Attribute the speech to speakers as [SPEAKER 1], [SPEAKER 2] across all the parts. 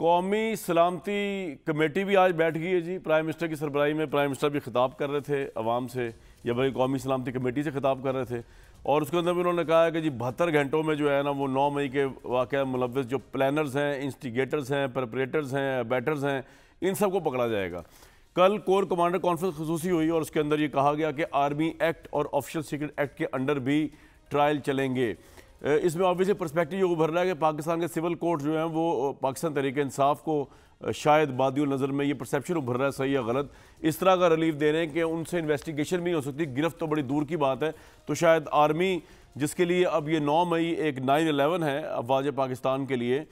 [SPEAKER 1] कौमी सलामती कमेटी भी आज बैठ गई है जी प्राइम मिनिस्टर की सरबराही में प्राइम मिनिस्टर भी खिताब कर रहे थे आवाम से या भाई कौमी सलामती कमेटी से खिताब कर रहे थे और उसके अंदर भी उन्होंने कहा कि जी बहत्तर घंटों में जो है ना वो नौ मई के वाक़ मुलविस जो प्लानर्स हैं इंस्टिगेटर्स हैं प्रपरेटर्स हैं बैटर्स हैं इन सबको पकड़ा जाएगा कल कोर कमांडर कॉन्फ्रेंस खसूसी हुई और उसके अंदर ये कहा गया कि आर्मी एक्ट और ऑफिशियल सीक्रेट एक्ट के अंडर भी ट्रायल चलेंगे इसमें ऑब्वियसली परस्पेक्टिव ये उभर रहा है कि पाकिस्तान के सिविल कोर्ट जो हैं वो पाकिस्तान तरीके इंसाफ को शायद बादी नज़र में ये परसेप्शन उभर रहा है सही या गलत इस तरह का रिलीफ दे रहे हैं कि उनसे इन्वेस्टिगेशन भी हो सकती गिरफ्त तो बड़ी दूर की बात है तो शायद आर्मी जिसके लिए अब ये नौ मई एक नाइन अलेवन है अफवाज पाकिस्तान के लिए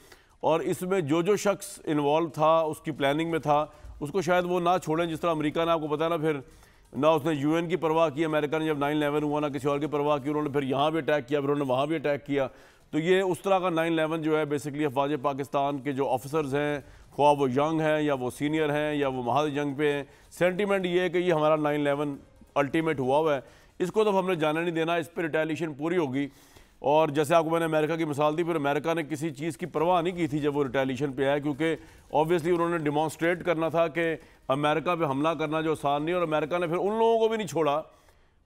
[SPEAKER 1] और इसमें जो जो शख्स इन्वॉल्व था उसकी प्लानिंग में था उसको शायद वो ना छोड़ें जिस तरह अमरीका ने आपको पता ना फिर ना उसने यूएन की परवाह की अमेरिका ने जब नाइन इलेवन हुआ ना किसी और की परवाह की उन्होंने फिर यहाँ भी अटैक किया फिर उन्होंने वहाँ भी अटैक किया तो ये उस तरह का नाइन इलेवन जो है बेसिकली अफवाज पाकिस्तान के जो ऑफिसर्स हैं ख्वाब वो यंग हैं या वो सीनियर हैं या वो महाज जंग पे हैं सेंटिमेंट ये है कि ये हमारा नाइन इलेवन अल्टीमेट हुआ हुआ है इसको तो हमने जाना नहीं देना इस पर रिटेलिएशन पूरी होगी और जैसे आपको मैंने अमेरिका की मिसाल दी फिर अमेरिका ने किसी चीज़ की परवाह नहीं की थी जब वो रिटेलीशन पे आया क्योंकि ऑब्वियसली उन्होंने डिमॉन्स्ट्रेट करना था कि अमेरिका पे हमला करना जो आसान नहीं और अमेरिका ने फिर उन लोगों को भी नहीं छोड़ा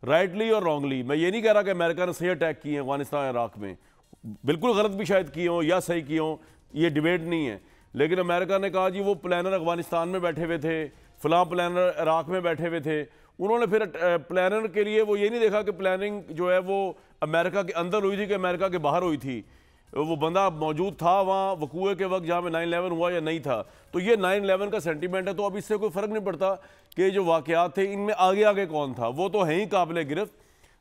[SPEAKER 1] राइटली और रॉन्गली मैं ये नहीं कह रहा कि अमेरिका ने सही अटैक किए हैं अफगानिस्तान इराक में बिल्कुल गलत भी शायद किए हों या सही किए हों ये डिबेट नहीं है लेकिन अमेरिका ने कहा जी वो प्लानर अफगानिस्तान में बैठे हुए थे फलां प्लानर इराक में बैठे हुए थे उन्होंने फिर प्लानर के लिए वो ये नहीं देखा कि प्लानिंग जो है वो अमेरिका के अंदर हुई थी कि अमेरिका के बाहर हुई थी वो बंदा मौजूद था वहाँ वकूए के वक्त जहाँ पे नाइन अलेवन हुआ या नहीं था तो ये नाइन अलेवन का सेंटीमेंट है तो अब इससे कोई फ़र्क नहीं पड़ता कि जो वाकयात थे इनमें आगे आगे कौन था वो तो है ही काबिल गिरफ्त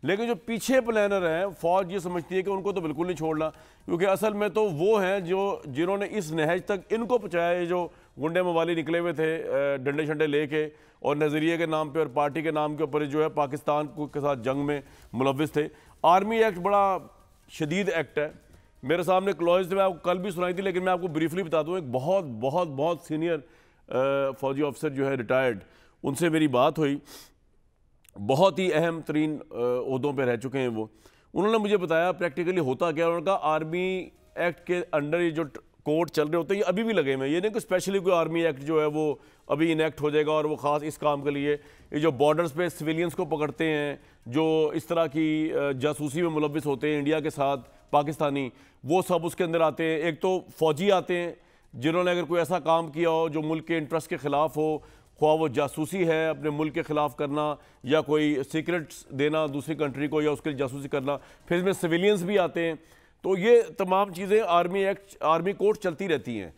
[SPEAKER 1] लेकिन जो पीछे प्लानर हैं फौज ये समझती है कि उनको तो बिल्कुल नहीं छोड़ना क्योंकि असल में तो वो हैं जो जिन्होंने इस नहज तक इनको पहुँचाया जो गुंडे मवाली निकले हुए थे डंडे शंडे ले के और नज़रिए के नाम पे और पार्टी के नाम के ऊपर जो है पाकिस्तान के साथ जंग में मुलविस थे आर्मी एक्ट बड़ा शदीद एक्ट है मेरे सामने क्लॉज में आपको कल भी सुनाई थी लेकिन मैं आपको ब्रीफली बता दूँ एक बहुत बहुत बहुत सीनियर फौजी ऑफिसर जो है रिटायर्ड उनसे मेरी बात हुई बहुत ही अहम तरीन अहदों पर रह चुके हैं वो उन्होंने मुझे बताया प्रैक्टिकली होता क्या उनका आर्मी एक्ट के अंडर ये जो कोर्ट चल रहे होते हैं ये अभी भी लगे हुए हैं ये नहीं कि स्पेशली कोई आर्मी एक्ट जो है वो अभी इनेक्ट हो जाएगा और वो ख़ास इस काम के लिए ये जो बॉर्डर्स पे सिविलियंस को पकड़ते हैं जो इस तरह की जासूसी में मुलविस होते हैं इंडिया के साथ पाकिस्तानी वो सब उसके अंदर आते हैं एक तो फ़ौजी आते हैं जिन्होंने अगर कोई ऐसा काम किया हो जो मुल्क के इंटरेस्ट के ख़िलाफ़ हो ख्वा वो जासूसी है अपने मुल्क के ख़िलाफ़ करना या कोई सीक्रेट्स देना दूसरी कंट्री को या उसके लिए जासूसी करना फिर इसमें सिविलियंस भी आते हैं तो ये तमाम चीज़ें आर्मी एक्ट आर्मी कोर्ट चलती रहती हैं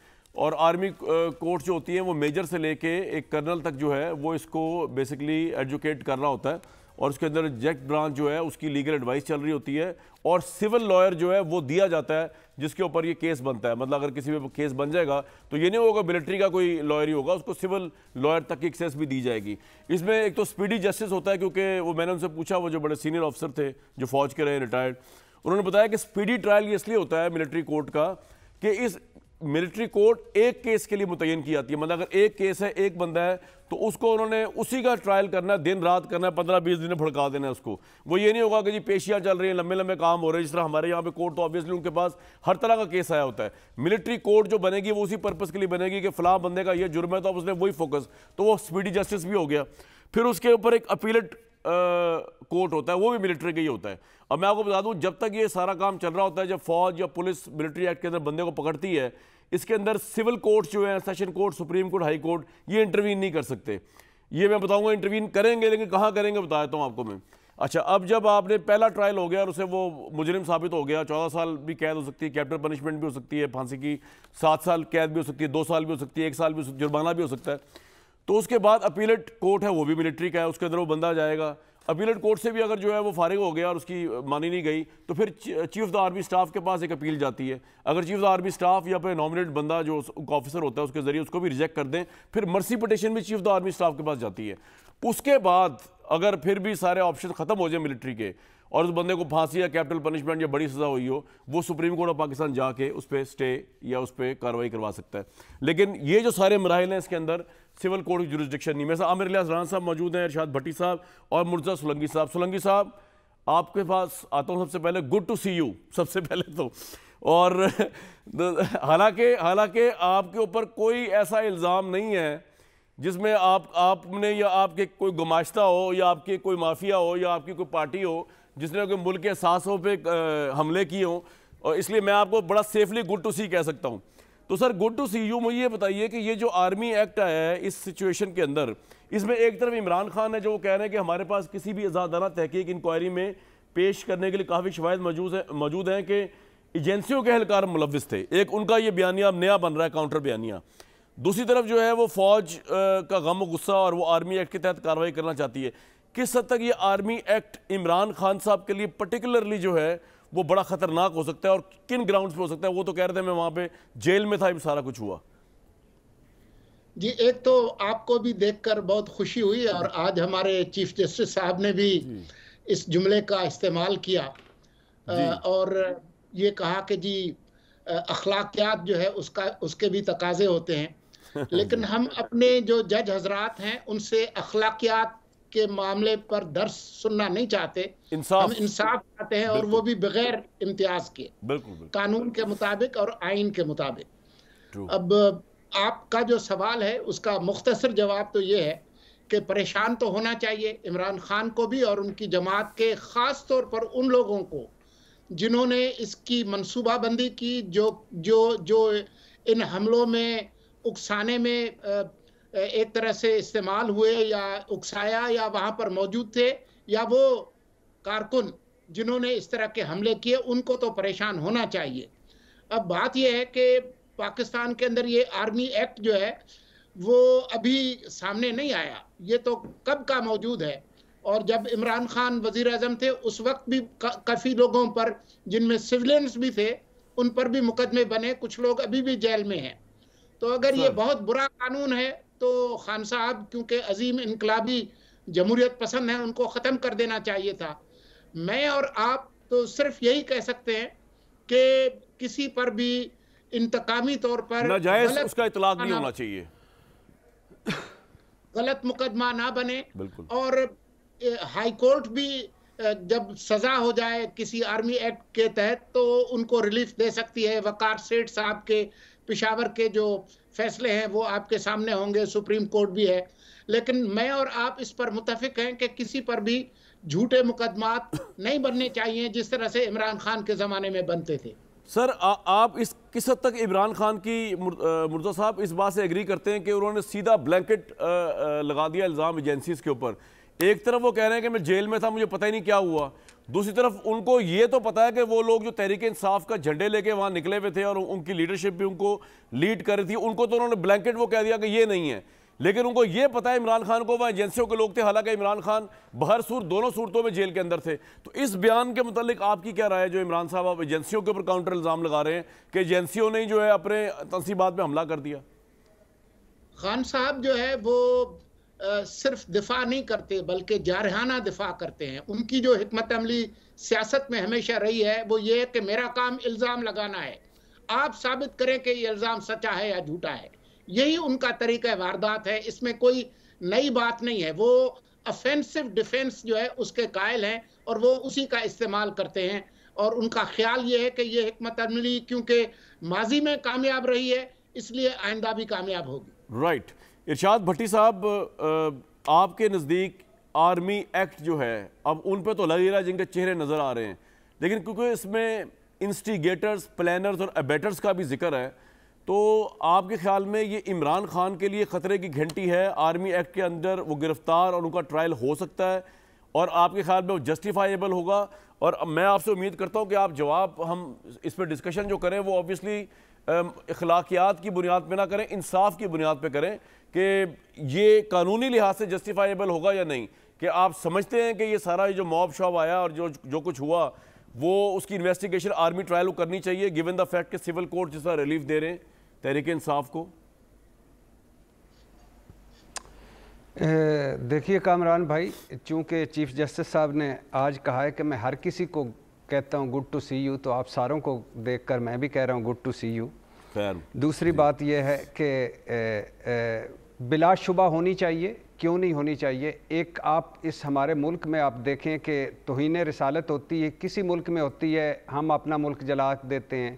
[SPEAKER 1] और आर्मी कोर्ट जो होती है वो मेजर से लेके एक कर्नल तक जो है वो इसको बेसिकली एजुकेट कर रहा होता है और उसके अंदर जैक्ट ब्रांच जो है उसकी लीगल एडवाइस चल रही होती है और सिविल लॉयर जो है वो दिया जाता है जिसके ऊपर ये केस बनता है मतलब अगर किसी पे केस बन जाएगा तो ये नहीं होगा मिलिट्री का कोई लॉयर ही होगा उसको सिविल लॉयर तक की एक्सेस भी दी जाएगी इसमें एक तो स्पीडी जस्टिस होता है क्योंकि वो मैंने उनसे पूछा वो जो बड़े सीनियर ऑफिसर थे जो फौज के रहे रिटायर्ड उन्होंने बताया कि स्पीडी ट्रायल ये इसलिए होता है मिलिट्री कोर्ट का कि इस मिलिट्री कोर्ट एक केस के लिए मुतयन की जाती है मतलब अगर एक केस है एक बंदा है तो उसको उन्होंने उसी का ट्रायल करना है दिन रात करना है पंद्रह बीस दिन में भड़का देना है उसको वो ये नहीं होगा कि जी पेशियाँ चल रही हैं लंबे लंबे काम हो रहे हैं जिस तरह हमारे यहाँ पे कोर्ट तो ऑब्वियसली उनके पास हर तरह का केस आया होता है मिलिट्री कोर्ट जो बनेगी वो उसी पर्पज़ के लिए बनेगी कि फलाह बंदे का ये जुर्म है तो उसने वही फोकस तो वो स्पीडी जस्टिस भी हो गया फिर उसके ऊपर एक अपीलेट कोर्ट होता है वो भी मिलिट्री का ही होता है अब मैं आपको बता दूं जब तक ये सारा काम चल रहा होता है जब फौज या पुलिस मिलिट्री एक्ट के अंदर बंदे को पकड़ती है इसके अंदर सिविल कोर्ट जो है session court supreme court high court ये इंटरवीन नहीं कर सकते ये मैं बताऊंगा इंटरवीन करेंगे लेकिन कहाँ करेंगे बता देता हूँ आपको मैं अच्छा अब जब आपने पहला ट्रायल हो गया और उसे वो मुजरिम साबित हो गया चौदह साल भी कैद हो सकती है कैपिटल पनिशमेंट भी हो सकती है फांसी की सात साल कैद भी हो सकती है दो साल भी हो सकती है एक साल भी जुर्माना भी हो सकता है तो उसके बाद अपीलेट कोर्ट है वो भी मिलिट्री का है उसके अंदर वो बंदा जाएगा अपीलेट कोर्ट से भी अगर जो है वो फारिग हो गया और उसकी मानी नहीं गई तो फिर chief of the army staff के पास एक अपील जाती है अगर chief of the army staff या फिर नॉमिनेट बंदा जो ऑफिसर होता है उसके जरिए उसको भी रिजेक्ट कर दें फिर मर्सी पटिशन भी chief of the army staff के पास जाती है उसके बाद अगर फिर भी सारे ऑप्शन ख़त्म हो जाए मिलिट्री के और उस बंदे को फांसी या कैपिटल पनिशमेंट या बड़ी सज़ा हुई हो वो सुप्रीम कोर्ट ऑफ पाकिस्तान जाके उस पर स्टे या उस पर कार्रवाई करवा सकता है लेकिन ये जो सारे मराहल हैं इसके अंदर सिविल कोर्ट की जुरिस्डिक्शन नहीं मेरे आमिर लिया रान साहब मौजूद हैं इरशाद भट्टी साहब और मुर्जा सोलंगी साहब सोलंगी साहब आपके पास आता हूँ सबसे पहले गुड टू सी यू सबसे पहले तो और हालांकि हालांकि आपके ऊपर कोई ऐसा इल्ज़ाम नहीं है जिसमें आप आपने या आपके कोई गुमाश्ता हो या आपके कोई माफिया हो या आपकी कोई पार्टी हो जिसने कोई मुल्क के सासों पर हमले किए हों और इसलिए मैं आपको बड़ा सेफली गुड टू सी कह सकता हूँ तो sir good to see you मुझे ये बताइए कि ये जो आर्मी एक्ट आया है इस सिचुएशन के अंदर इसमें एक तरफ इमरान खान है जो वो कह रहे हैं कि हमारे पास किसी भी आज़ादाना तहकीक इंक्वायरी में पेश करने के लिए काफ़ी शवायद मौजूद है मौजूद हैं कि एजेंसियों के एहलकार मुलविस थे एक उनका ये बयानिया अब नया बन रहा है काउंटर बयानिया दूसरी तरफ जो है वो फौज का गम गुस्सा और वो आर्मी एक्ट के तहत कार्रवाई करना चाहती है किस हद तक ये आर्मी एक्ट इमरान खान साहब के लिए पर्टिकुलरली जो है वो बड़ा खतरनाक हो सकता है और किन ग्राउंड्स पे हो सकता है वो तो कह रहे थे मैं वहाँ पे जेल में था सारा कुछ हुआ
[SPEAKER 2] जी एक तो आपको भी देखकर बहुत खुशी हुई और आज हमारे चीफ जस्टिस साहब ने भी इस जुमले का इस्तेमाल किया और ये कहा कि जी अखलाकियात जो है उसका उसके भी तकाजे होते हैं लेकिन हम अपने जो जज हजरात हैं उनसे अखलाकियात के मामले पर दर्श सुनना नहीं चाहते इंसाफ हम इंसाफ चाहते हैं और वो भी बगैर इम्तियाज के बिल्कुल, बिल्कुल कानून के मुताबिक और आइन के मुताबिक अब आपका जो सवाल है उसका मुख्तसर जवाब तो ये है कि परेशान तो होना चाहिए इमरान खान को भी और उनकी जमात के ख़ास तौर पर उन लोगों को जिन्होंने इसकी मनसूबाबंदी की जो जो जो इन हमलों में उकसाने में एक तरह से इस्तेमाल हुए या उकसाया या वहां पर मौजूद थे या वो कारकुन जिन्होंने इस तरह के हमले किए उनको तो परेशान होना चाहिए अब बात यह है कि पाकिस्तान के अंदर ये आर्मी एक्ट जो है वो अभी सामने नहीं आया ये तो कब का मौजूद है और जब इमरान खान वजीर अजम थे उस वक्त भी काफ़ी लोगों पर जिनमें सिविलियंस भी थे उन पर भी मुकदमे बने कुछ लोग अभी भी जेल में हैं तो अगर ये बहुत बुरा कानून है तो खान साहब क्योंकि अजीम इनकलाबी जमहूरियत पसंद है उनको ख़त्म कर देना चाहिए था मैं और आप तो सिर्फ यही कह सकते हैं कि किसी पर भी इंतकामी तौर पर उसका इतलाक नहीं होना चाहिए गलत मुकदमा ना बने और हाई कोर्ट भी जब सजा हो जाए किसी आर्मी एक्ट के तहत तो उनको रिलीफ दे सकती है वकार सेठ साहब के पिशावर के जो फैसले हैं वो आपके सामने होंगे सुप्रीम कोर्ट भी है लेकिन मैं और आप इस पर मुतफिक हैं कि किसी पर भी झूठे मुकदमा नहीं बनने चाहिए जिस तरह से इमरान खान के ज़माने में बनते थे
[SPEAKER 1] सर आ, आप इस किस हद तक इमरान खान की मुर्दा साहब इस बात से एग्री करते हैं कि उन्होंने सीधा ब्लैंकेट लगा दिया इल्ज़ाम एजेंसीज के ऊपर एक तरफ वो कह रहे हैं कि मैं जेल में था मुझे पता ही नहीं क्या हुआ दूसरी तरफ उनको ये तो पता है कि वो लोग जो तहरीक इंसाफ का झंडे लेके वहाँ निकले हुए थे और उनकी लीडरशिप भी उनको लीड कर रही थी उनको तो उन्होंने ब्लैंकेट वो कह दिया कि ये नहीं है लेकिन उनको ये पता है इमरान खान को वह एजेंसियों के लोग थे हालांकि इमरान खान बहर सूर दोनों सूरतों में जेल के अंदर थे तो इस बयान के मतलब आपकी क्या राय है जो इमरान साहब आप एजेंसियों के ऊपर काउंटर इल्ज़ाम लगा रहे हैं कि एजेंसियों ने जो है अपने तनसीबात में हमला कर दिया
[SPEAKER 2] खान साहब जो है वो सिर्फ दिफा नहीं करते बल्कि जारहाना दिफा करते हैं उनकी जो हमत अमली सियासत में हमेशा रही है वो ये है कि मेरा काम इल्ज़ाम लगाना है आप साबित करें कि ये इल्ज़ाम सच्चा है या झूठा है यही उनका तरीका वारदात है इसमें कोई नई बात नहीं है वो अफेंसिव डिफेंस जो है उसके कायल हैं और वो उसी का इस्तेमाल करते हैं और उनका ख्याल ये है कि ये हमत अमली क्योंकि माजी में कामयाब रही है इसलिए आइंदा भी कामयाब होगी
[SPEAKER 1] राइट right. इरशाद भट्टी साहब आपके नज़दीक आर्मी एक्ट जो है अब उन पर तो लग ही रहा है जिनके चेहरे नज़र आ रहे हैं लेकिन क्योंकि इसमें इंस्टिगेटर्स प्लानर्स और एबेटर्स का भी जिक्र है तो आपके ख्याल में ये इमरान खान के लिए ख़तरे की घंटी है आर्मी एक्ट के अंदर वो गिरफ़्तार और उनका ट्रायल हो सकता है और आपके ख्याल में वो जस्टिफाइबल होगा और मैं आपसे उम्मीद करता हूँ कि आप जवाब हम इस पर डिस्कशन जो करें वो ऑब्वियसली अखलाकियात की बुनियाद पर ना करें इंसाफ की बुनियाद पर करें कि ये कानूनी लिहाज से जस्टिफाइबल होगा या नहीं कि आप समझते हैं कि ये सारा ये जो मॉब शॉब आया और जो जो कुछ हुआ वो उसकी इन्वेस्टिगेशन आर्मी ट्रायल को करनी चाहिए गिवन द फैक्ट कि सिविल कोर्ट जिस रिलीफ दे रहे हैं तहरीक इंसाफ को
[SPEAKER 3] देखिए कामरान भाई चूँकि चीफ जस्टिस साहब ने आज कहा है कि मैं हर किसी को कहता हूँ गुड टू सी यू तो आप सारों को देखकर मैं भी कह रहा हूँ गुड टू सी यू खैर दूसरी बात यह है कि बिलाशुबा होनी चाहिए क्यों नहीं होनी चाहिए एक आप इस हमारे मुल्क में आप देखें कि तोहन रसालत होती है किसी मुल्क में होती है हम अपना मुल्क जला देते हैं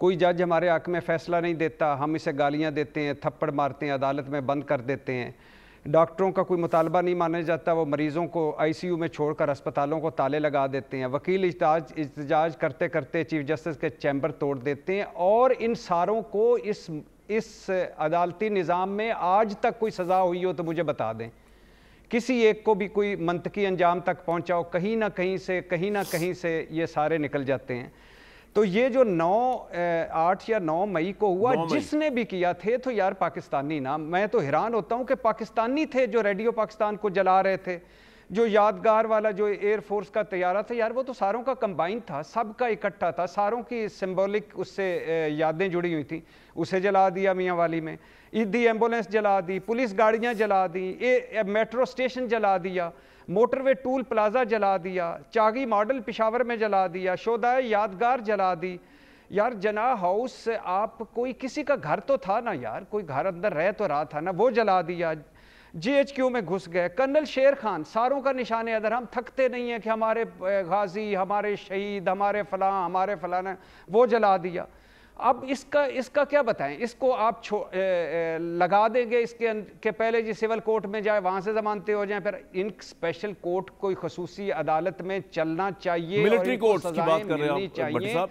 [SPEAKER 3] कोई जज हमारे हक में फ़ैसला नहीं देता हम इसे गालियाँ देते हैं थप्पड़ मारते हैं अदालत में बंद कर देते हैं डॉक्टरों का कोई मुतालबा नहीं माना जाता वो मरीज़ों को आई सी यू में छोड़कर अस्पतालों को ताले लगा देते हैं वकील इजाज इजाज करते करते चीफ जस्टिस के चैम्बर तोड़ देते हैं और इन सारों को इस इस अदालती निज़ाम में आज तक कोई सज़ा हुई हो तो मुझे बता दें किसी एक को भी कोई मंतकी अंजाम तक पहुँचाओ कहीं ना कहीं से कहीं ना कहीं से ये सारे निकल जाते हैं तो ये जो नौ आठ या नौ मई को हुआ जिसने भी किया थे तो यार पाकिस्तानी ना मैं तो हैरान होता हूँ कि पाकिस्तानी थे जो रेडियो पाकिस्तान को जला रहे थे जो यादगार वाला जो एयरफोर्स का तैयारा था यार वो तो सारों का कंबाइन था सब का इकट्ठा था सारों की सिंबॉलिक उससे यादें जुड़ी हुई थी उसे जला दिया मियाँ वाली में ईदी एम्बुलेंस जला दी पुलिस गाड़ियाँ जला दी ए, मेट्रो स्टेशन जला दिया मोटरवे टूल प्लाजा जला दिया चागी मॉडल पिशावर में जला दिया शोदा यादगार जला दी यार जना हाउस से आप कोई किसी का घर तो था ना यार कोई घर अंदर रह तो रहा था ना वो जला दिया जीएचक्यू में घुस गए कर्नल शेर खान सारों का निशान अदर हम थकते नहीं हैं कि हमारे गाजी हमारे शहीद हमारे फलां हमारे फलाना वो जला दिया अब इसका इसका क्या बताएं इसको आप छो ए, ए, लगा देंगे इसके अं, के पहले जी सिविल कोर्ट में जाए वहाँ से जमानते हो जाए फिर इन स्पेशल कोर्ट कोई खसूसी अदालत में चलना चाहिए मिलिट्री कोर्ट की बात कर रहे हैं चाहिए